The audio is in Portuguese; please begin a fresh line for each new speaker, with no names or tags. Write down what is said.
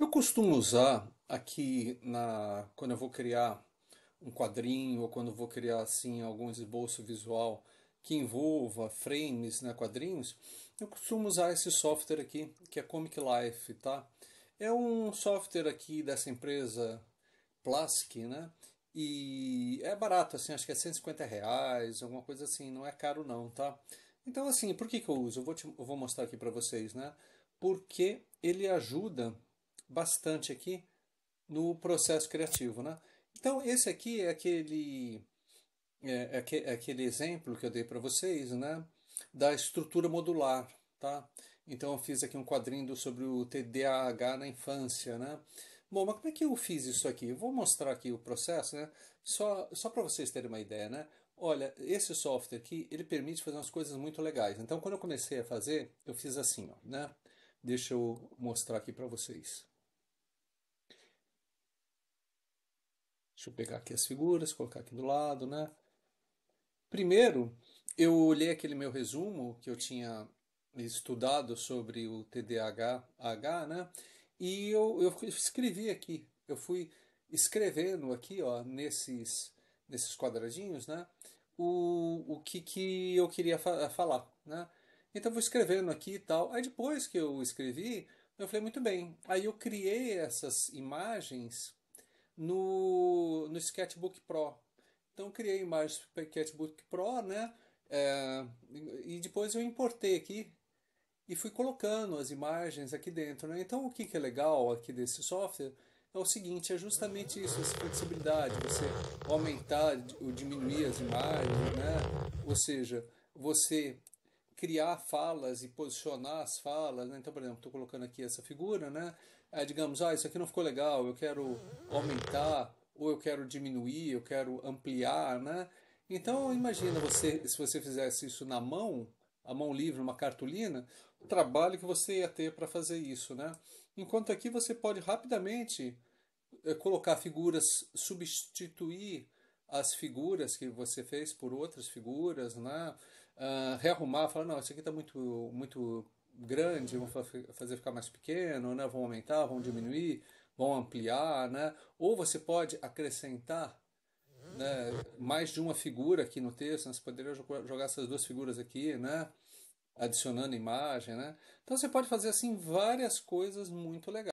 Eu costumo usar aqui na quando eu vou criar um quadrinho ou quando vou criar assim algum esboço visual que envolva frames, né, quadrinhos, eu costumo usar esse software aqui, que é Comic Life, tá? É um software aqui dessa empresa Plask, né? E é barato, assim, acho que é 150 reais, alguma coisa assim, não é caro não, tá? Então, assim, por que, que eu uso? Eu vou, te, eu vou mostrar aqui para vocês, né? Porque ele ajuda bastante aqui no processo criativo. Né? Então, esse aqui é aquele, é, é, é aquele exemplo que eu dei para vocês né? da estrutura modular. Tá? Então, eu fiz aqui um quadrinho sobre o TDAH na infância. Né? Bom, mas como é que eu fiz isso aqui? Eu vou mostrar aqui o processo, né? só, só para vocês terem uma ideia. Né? Olha, esse software aqui, ele permite fazer umas coisas muito legais. Então, quando eu comecei a fazer, eu fiz assim, ó, né? Deixa eu mostrar aqui para vocês. Deixa eu pegar aqui as figuras, colocar aqui do lado, né? Primeiro, eu olhei aquele meu resumo que eu tinha estudado sobre o TDAH, né? E eu, eu escrevi aqui, eu fui escrevendo aqui, ó, nesses, nesses quadradinhos, né? O, o que, que eu queria fa falar, né? Então vou escrevendo aqui e tal. Aí depois que eu escrevi, eu falei, muito bem. Aí eu criei essas imagens no no, Sketchbook Pro. Então criei imagens para Sketchbook Pro, né? É, e depois eu importei aqui e fui colocando as imagens aqui dentro. Né? Então o que, que é legal aqui desse software é o seguinte, é justamente isso, essa flexibilidade, você aumentar ou diminuir as imagens, né? Ou seja, você criar falas e posicionar as falas, né? Então, por exemplo, estou colocando aqui essa figura, né? É, digamos, ah, isso aqui não ficou legal, eu quero aumentar ou eu quero diminuir, eu quero ampliar, né? Então imagina você, se você fizesse isso na mão, a mão livre, uma cartolina, o trabalho que você ia ter para fazer isso, né? Enquanto aqui você pode rapidamente eh, colocar figuras, substituir as figuras que você fez por outras figuras, né? Uh, rearrumar, falar, não, isso aqui está muito, muito grande, vou fazer ficar mais pequeno, né? vamos aumentar, vão diminuir, vão ampliar, né? Ou você pode acrescentar né, mais de uma figura aqui no texto, né? você poderia jogar essas duas figuras aqui, né? Adicionando imagem, né? Então você pode fazer assim várias coisas muito legais.